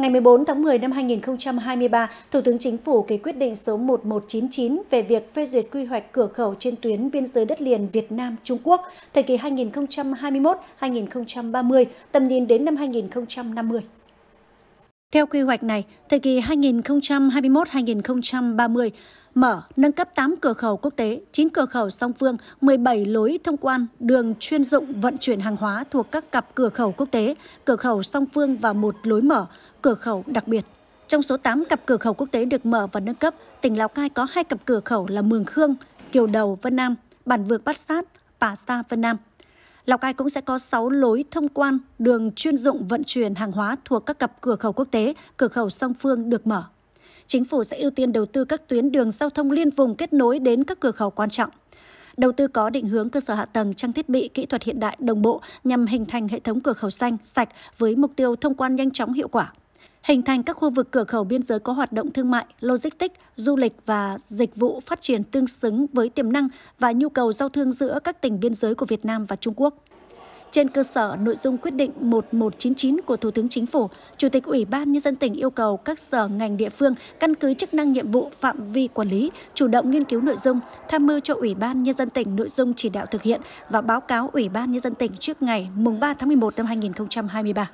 Ngày 14 tháng 10 năm 2023, Thủ tướng Chính phủ ký quyết định số 1199 về việc phê duyệt quy hoạch cửa khẩu trên tuyến biên giới đất liền Việt Nam-Trung Quốc thời kỳ 2021-2030, tầm nhìn đến năm 2050. Theo quy hoạch này, thời kỳ 2021-2030 mở, nâng cấp 8 cửa khẩu quốc tế, 9 cửa khẩu song phương, 17 lối thông quan đường chuyên dụng vận chuyển hàng hóa thuộc các cặp cửa khẩu quốc tế, cửa khẩu song phương và một lối mở, cửa khẩu đặc biệt. Trong số 8 cặp cửa khẩu quốc tế được mở và nâng cấp, tỉnh Lào Cai có hai cặp cửa khẩu là Mường Khương, Kiều Đầu, Vân Nam, Bản Vược Bát Sát, Pà Sa, Vân Nam – Lào Cai cũng sẽ có 6 lối thông quan đường chuyên dụng vận chuyển hàng hóa thuộc các cặp cửa khẩu quốc tế, cửa khẩu song phương được mở. Chính phủ sẽ ưu tiên đầu tư các tuyến đường giao thông liên vùng kết nối đến các cửa khẩu quan trọng. Đầu tư có định hướng cơ sở hạ tầng, trang thiết bị, kỹ thuật hiện đại đồng bộ nhằm hình thành hệ thống cửa khẩu xanh, sạch với mục tiêu thông quan nhanh chóng hiệu quả hình thành các khu vực cửa khẩu biên giới có hoạt động thương mại, logistics, du lịch và dịch vụ phát triển tương xứng với tiềm năng và nhu cầu giao thương giữa các tỉnh biên giới của Việt Nam và Trung Quốc. Trên cơ sở nội dung quyết định 1199 của Thủ tướng Chính phủ, Chủ tịch Ủy ban Nhân dân tỉnh yêu cầu các sở ngành địa phương căn cứ chức năng nhiệm vụ phạm vi quản lý, chủ động nghiên cứu nội dung, tham mưu cho Ủy ban Nhân dân tỉnh nội dung chỉ đạo thực hiện và báo cáo Ủy ban Nhân dân tỉnh trước ngày 3 tháng 11 năm 2023.